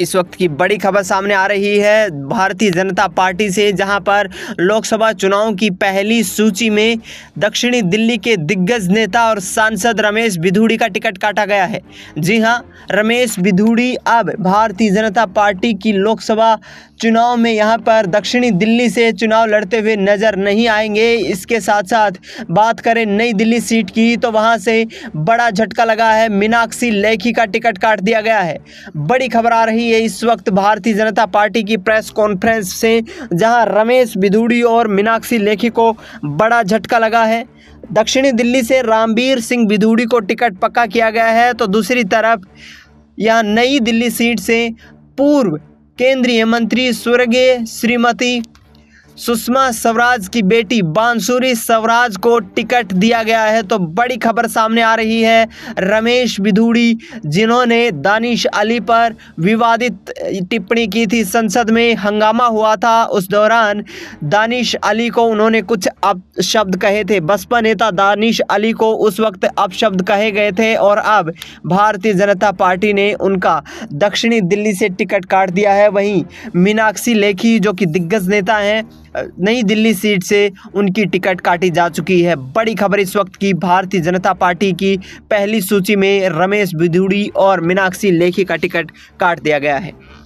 इस वक्त की बड़ी खबर सामने आ रही है भारतीय जनता पार्टी से जहां पर लोकसभा चुनाव की पहली सूची में दक्षिणी दिल्ली के दिग्गज नेता और सांसद रमेश बिधूड़ी का टिकट काटा गया है जी हां रमेश बिधूड़ी अब भारतीय जनता पार्टी की लोकसभा चुनाव में यहां पर दक्षिणी दिल्ली से चुनाव लड़ते हुए नज़र नहीं आएंगे इसके साथ साथ बात करें नई दिल्ली सीट की तो वहाँ से बड़ा झटका लगा है मीनाक्षी लेखी का टिकट काट दिया गया है बड़ी खबर आ रही रही है इस वक्त भारतीय जनता पार्टी की प्रेस कॉन्फ्रेंस से जहां रमेश बिधूड़ी और मीनाक्षी लेखी को बड़ा झटका लगा है दक्षिणी दिल्ली से रामवीर सिंह बिधूड़ी को टिकट पक्का किया गया है तो दूसरी तरफ यह नई दिल्ली सीट से पूर्व केंद्रीय मंत्री स्वर्गीय श्रीमती सुषमा स्वराज की बेटी बांसुरी स्वराज को टिकट दिया गया है तो बड़ी खबर सामने आ रही है रमेश विधूड़ी जिन्होंने दानिश अली पर विवादित टिप्पणी की थी संसद में हंगामा हुआ था उस दौरान दानिश अली को उन्होंने कुछ अपशब्द कहे थे बसपा नेता दानिश अली को उस वक्त अपशब्द कहे गए थे और अब भारतीय जनता पार्टी ने उनका दक्षिणी दिल्ली से टिकट काट दिया है वहीं मीनाक्षी लेखी जो कि दिग्गज नेता हैं नई दिल्ली सीट से उनकी टिकट काटी जा चुकी है बड़ी खबर इस वक्त की भारतीय जनता पार्टी की पहली सूची में रमेश बिधुड़ी और मीनाक्षी लेखी का टिकट काट दिया गया है